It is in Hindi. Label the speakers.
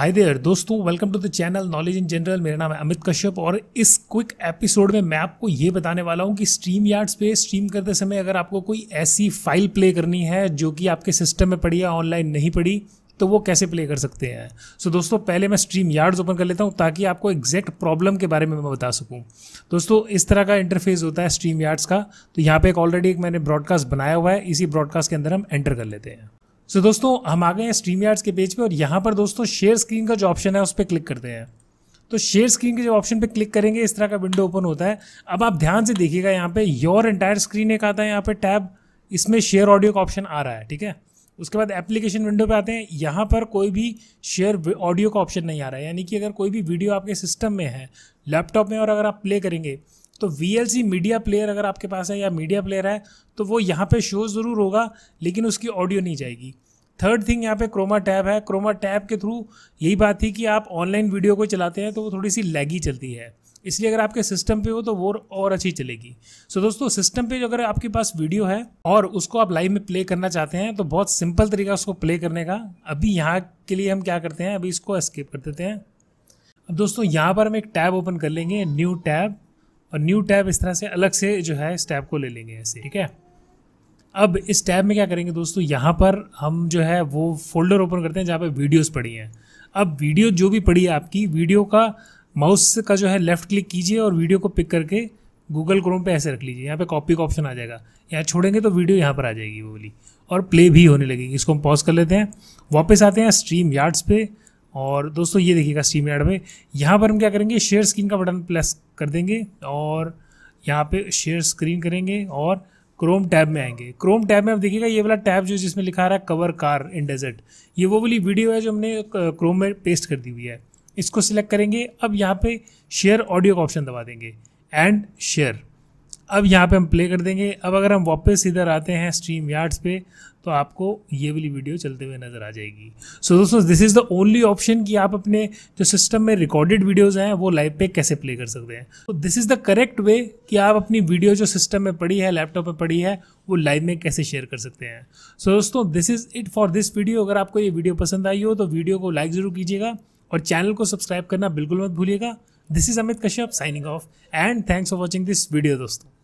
Speaker 1: हाय देयर दोस्तों welcome to the channel knowledge in general मेरा नाम है अमित कश्यप और इस क्विक एपिसोड में मैं आपको ये बताने वाला हूँ कि स्ट्रीम यार्ड्स पे स्ट्रीम करते समय अगर आपको कोई ऐसी फाइल प्ले करनी है जो कि आपके सिस्टम में पड़ी है ऑनलाइन नहीं पड़ी तो वो कैसे प्ले कर सकते हैं सो so, दोस्तों पहले मैं स्ट्रीम यार्ड्स ओपन कर लेता हूँ ताकि आपको एग्जैक्ट प्रॉब्लम के बारे में मैं बता सकूँ दोस्तों इस तरह का इंटरफेस होता है स्ट्रीम यार्ड्स का तो यहाँ पे एक ऑलरेडी एक मैंने ब्रॉडकास्ट बनाया हुआ है इसी ब्रॉडकास्ट के अंदर हम एंटर कर लेते हैं सो so, दोस्तों हम आ गए हैं स्ट्रीम यार्ड्स के पेज पे और यहाँ पर दोस्तों शेयर स्क्रीन का जो ऑप्शन है उस पर क्लिक करते हैं तो शेयर स्क्रीन के जो ऑप्शन पे क्लिक करेंगे इस तरह का विंडो ओपन होता है अब आप ध्यान से देखिएगा यहाँ पे योर एंटायर स्क्रीन एक आता है यहाँ पे टैब इसमें शेयर ऑडियो का ऑप्शन आ रहा है ठीक है उसके बाद एप्लीकेशन विंडो पे आते हैं यहाँ पर कोई भी शेयर ऑडियो का ऑप्शन नहीं आ रहा है यानी कि अगर कोई भी वीडियो आपके सिस्टम में है लैपटॉप में और अगर आप प्ले करेंगे तो वी मीडिया प्लेयर अगर आपके पास है या मीडिया प्लेयर है तो वो यहाँ पे शो ज़रूर होगा लेकिन उसकी ऑडियो नहीं जाएगी थर्ड थिंग यहाँ पे क्रोमा टैब है क्रोमा टैब के थ्रू यही बात थी कि आप ऑनलाइन वीडियो को चलाते हैं तो वो थोड़ी सी लैगी चलती है इसलिए अगर आपके सिस्टम पे हो तो वो और अच्छी चलेगी सो so, दोस्तों सिस्टम पे जो अगर आपके पास वीडियो है और उसको आप लाइव में प्ले करना चाहते हैं तो बहुत सिंपल तरीका उसको प्ले करने का अभी यहाँ के लिए हम क्या करते हैं अभी इसको स्किप कर देते हैं अब दोस्तों यहाँ पर हम एक टैब ओपन कर लेंगे न्यू टैब और न्यू टैब इस तरह से अलग से जो है इस टैब को ले लेंगे ऐसे ठीक है अब इस टैब में क्या करेंगे दोस्तों यहाँ पर हम जो है वो फोल्डर ओपन करते हैं जहाँ पर वीडियोज़ पड़ी हैं अब वीडियो जो भी पड़ी है आपकी वीडियो का माउस का जो है लेफ़्ट क्लिक कीजिए और वीडियो को पिक करके गूगल क्रोम पे ऐसे रख लीजिए यहाँ पे कॉपी का ऑप्शन आ जाएगा यहाँ छोड़ेंगे तो वीडियो यहाँ पर आ जाएगी वो बोली और प्ले भी होने लगेगी इसको हम पॉज कर लेते हैं वापस आते हैं स्ट्रीम यार्ड्स पे और दोस्तों ये देखिएगा स्टीम यार्ड में यहाँ पर हम क्या करेंगे शेयर स्क्रीन का बटन प्लस कर देंगे और यहाँ पे शेयर स्क्रीन करेंगे और क्रोम टैब में आएंगे क्रोम टैब में आप देखिएगा ये वाला टैब जो जिसमें लिखा रहा है कवर कार इन डेजर्ट ये वो वाली वीडियो है जो हमने क्रोम में पेस्ट कर दी हुई है इसको सिलेक्ट करेंगे अब यहाँ पे शेयर ऑडियो का ऑप्शन दबा देंगे एंड शेयर अब यहाँ पे हम प्ले कर देंगे अब अगर हम वापस इधर आते हैं स्ट्रीम यार्ड्स पे तो आपको ये वाली वीडियो चलते हुए नज़र आ जाएगी सो so, दोस्तों this is the only option कि आप अपने जो सिस्टम में रिकॉर्डेड वीडियोस हैं वो लाइव पे कैसे प्ले कर सकते हैं तो this is the correct way कि आप अपनी वीडियो जो सिस्टम में पड़ी है लैपटॉप में पड़ी है वो लाइव में कैसे शेयर कर सकते हैं सो so, दोस्तों this is it for this video अगर आपको ये वीडियो पसंद आई हो तो वीडियो को लाइक ज़रूर कीजिएगा और चैनल को सब्सक्राइब करना बिल्कुल मत भूलिएगा this is Amit Kashyap signing off and thanks for watching this video दोस्तों